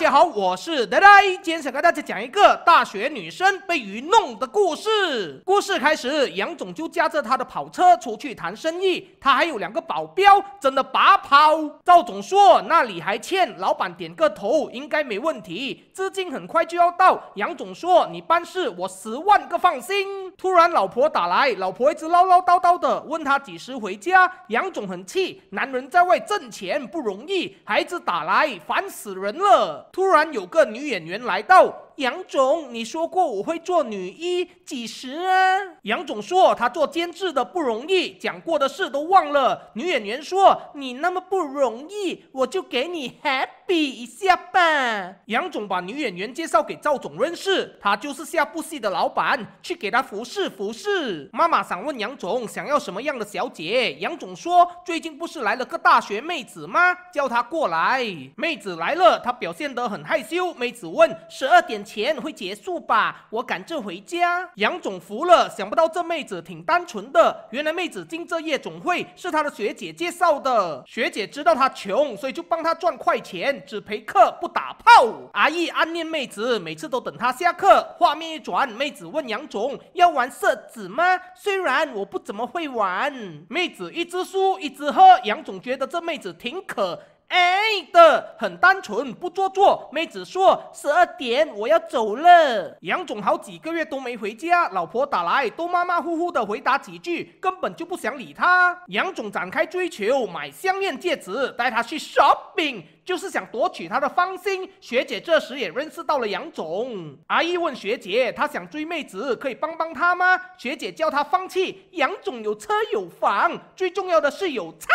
大家好，我是呆呆，今天想跟大家讲一个大学女生被愚弄的故事。故事开始，杨总就驾着他的跑车出去谈生意，他还有两个保镖，真的拔跑。赵总说那里还欠老板点个头，应该没问题，资金很快就要到。杨总说你办事，我十万个放心。突然老婆打来，老婆一直唠唠叨叨的，问他几时回家。杨总很气，男人在外挣钱不容易，孩子打来，烦死人了。突然，有个女演员来到。杨总，你说过我会做女一，几时啊？杨总说他做监制的不容易，讲过的事都忘了。女演员说你那么不容易，我就给你 happy 一下吧。杨总把女演员介绍给赵总认识，他就是下部戏的老板，去给他服侍服侍。妈妈想问杨总想要什么样的小姐？杨总说最近不是来了个大学妹子吗？叫她过来。妹子来了，她表现得很害羞。妹子问十二点。钱会结束吧，我赶着回家。杨总服了，想不到这妹子挺单纯的。原来妹子进这夜总会是她的学姐介绍的，学姐知道她穷，所以就帮她赚快钱，只陪客不打炮。阿义暗恋妹子，每次都等她下课。画面一转，妹子问杨总要玩色子吗？虽然我不怎么会玩，妹子一直输一直喝。杨总觉得这妹子挺可。哎的很单纯，不做作。妹子说十二点我要走了。杨总好几个月都没回家，老婆打来都马马虎虎的回答几句，根本就不想理他。杨总展开追求，买项链戒指，带他去 shopping，就是想夺取他的芳心。学姐这时也认识到了杨总。阿姨问学姐，她想追妹子，可以帮帮她吗？学姐叫她放弃，杨总有车有房，最重要的是有钞。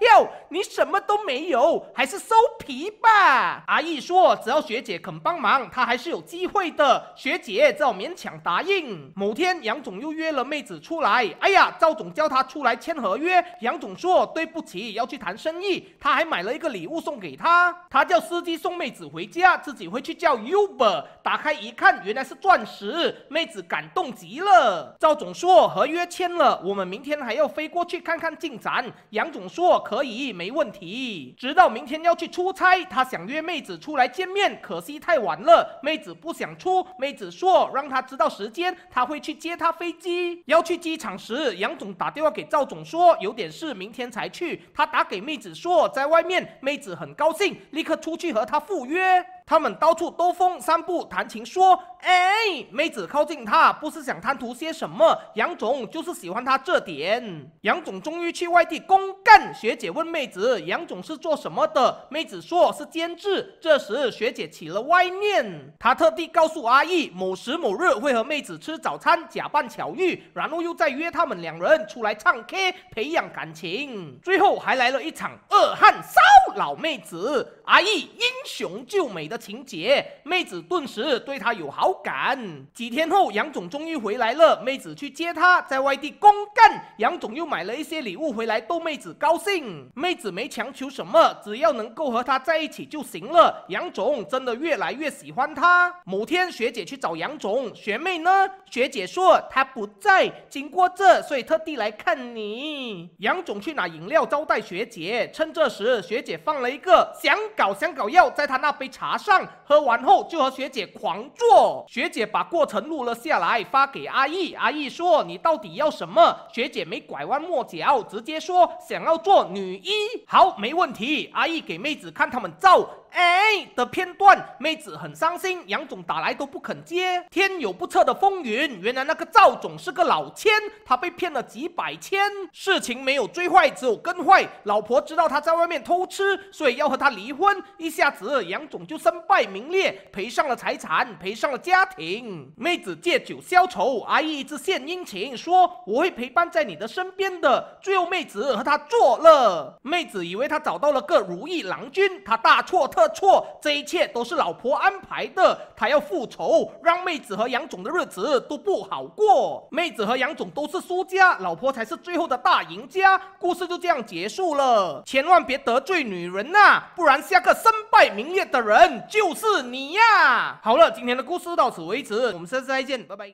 哟，你什么都没有，还是收皮吧。阿易说，只要学姐肯帮忙，他还是有机会的。学姐只好勉强答应。某天，杨总又约了妹子出来。哎呀，赵总叫他出来签合约。杨总说，对不起，要去谈生意。他还买了一个礼物送给他。他叫司机送妹子回家，自己会去叫 Uber。打开一看，原来是钻石。妹子感动极了。赵总说，合约签了，我们明天还要飞过去看看进展。杨总说。可以，没问题。直到明天要去出差，他想约妹子出来见面，可惜太晚了，妹子不想出。妹子说让他知道时间，他会去接他飞机。要去机场时，杨总打电话给赵总说有点事，明天才去。他打给妹子说在外面，妹子很高兴，立刻出去和他赴约。他们到处兜风、散步、谈情，说：“哎，妹子靠近他，不是想贪图些什么？杨总就是喜欢他这点。”杨总终于去外地公干。学姐问妹子：“杨总是做什么的？”妹子说：“是监制。”这时学姐起了歪念，她特地告诉阿义，某时某日会和妹子吃早餐，假扮巧遇，然后又再约他们两人出来唱 K，培养感情。最后还来了一场恶汉骚扰妹子，阿义英雄救美的。情节，妹子顿时对他有好感。几天后，杨总终于回来了，妹子去接他，在外地公干。杨总又买了一些礼物回来逗妹子高兴，妹子没强求什么，只要能够和他在一起就行了。杨总真的越来越喜欢他。某天，学姐去找杨总，学妹呢？学姐说她不在，经过这，所以特地来看你。杨总去拿饮料招待学姐，趁这时，学姐放了一个想搞想搞药在他那杯茶。上喝完后就和学姐狂做，学姐把过程录了下来发给阿易。阿易说：“你到底要什么？”学姐没拐弯抹角，直接说想要做女一。好，没问题。阿易给妹子看他们照。哎的片段，妹子很伤心，杨总打来都不肯接。天有不测的风云，原来那个赵总是个老千，他被骗了几百千。事情没有追坏，只有更坏。老婆知道他在外面偷吃，所以要和他离婚。一下子，杨总就身败名裂，赔上了财产，赔上了家庭。妹子借酒消愁，阿姨一直献殷勤，说我会陪伴在你的身边的。最后，妹子和他做了，妹子以为他找到了个如意郎君，他大错特。错，这一切都是老婆安排的。他要复仇，让妹子和杨总的日子都不好过。妹子和杨总都是输家，老婆才是最后的大赢家。故事就这样结束了。千万别得罪女人呐，不然下个身败名裂的人就是你呀。好了，今天的故事到此为止，我们下次再见，拜拜。